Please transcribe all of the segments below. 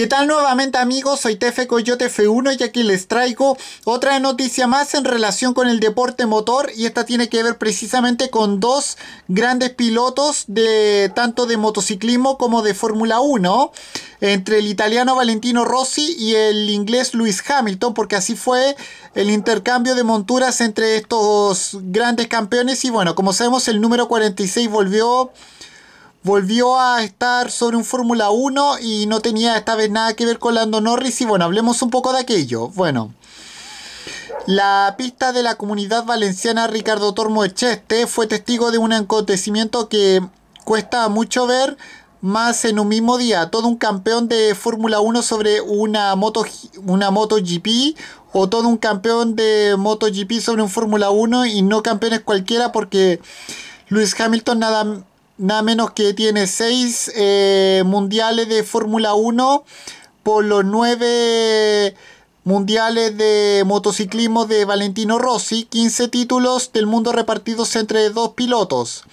¿Qué tal nuevamente amigos? Soy Tefe Coyote F1 y aquí les traigo otra noticia más en relación con el deporte motor y esta tiene que ver precisamente con dos grandes pilotos de tanto de motociclismo como de Fórmula 1 entre el italiano Valentino Rossi y el inglés Lewis Hamilton porque así fue el intercambio de monturas entre estos grandes campeones y bueno como sabemos el número 46 volvió volvió a estar sobre un Fórmula 1 y no tenía esta vez nada que ver con Lando Norris y bueno, hablemos un poco de aquello. Bueno, la pista de la comunidad valenciana Ricardo Tormo Echeste fue testigo de un acontecimiento que cuesta mucho ver más en un mismo día. Todo un campeón de Fórmula 1 sobre una moto, una GP o todo un campeón de MotoGP sobre un Fórmula 1 y no campeones cualquiera porque Luis Hamilton nada nada menos que tiene seis eh, mundiales de Fórmula 1 por los nueve mundiales de motociclismo de Valentino Rossi, 15 títulos del mundo repartidos entre dos pilotos.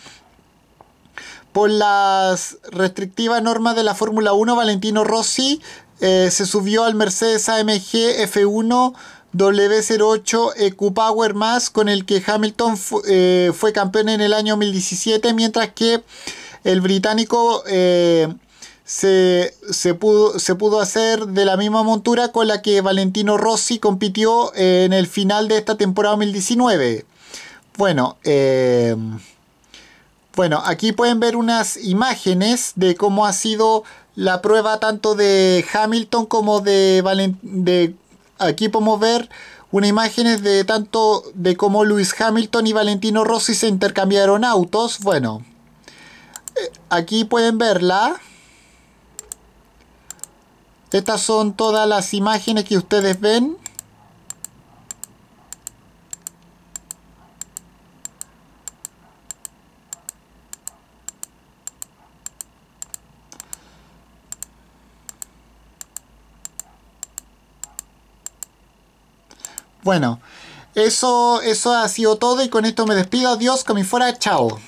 Por las restrictivas normas de la Fórmula 1, Valentino Rossi eh, se subió al Mercedes AMG F1 W08 EQ Power más con el que Hamilton eh, fue campeón en el año 2017, mientras que el británico eh, se, pudo, se, pudo, hacer de la misma montura con la que Valentino Rossi compitió eh, en el final de esta temporada 2019. Bueno, bueno, aquí pueden ver unas imágenes de cómo ha sido la prueba tanto de Hamilton como de, de Aquí podemos ver unas imágenes de tanto de cómo Lewis Hamilton y Valentino Rossi se intercambiaron autos. Bueno, eh, aquí pueden verla. Estas son todas las imágenes que ustedes ven. Bueno, eso, eso ha sido todo y con esto me despido. Adiós, como fuera, chao.